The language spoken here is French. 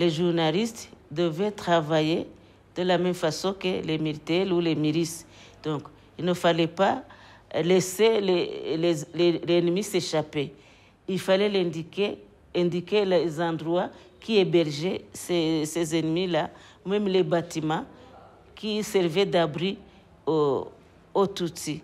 les journalistes devaient travailler de la même façon que les militaires ou les milices. Donc, il ne fallait pas laisser l'ennemi les, ennemis s'échapper. Il fallait l'indiquer, indiquer les endroits qui hébergeaient ces, ennemis-là, même les bâtiments qui servaient d'abri aux, aux Tutsis.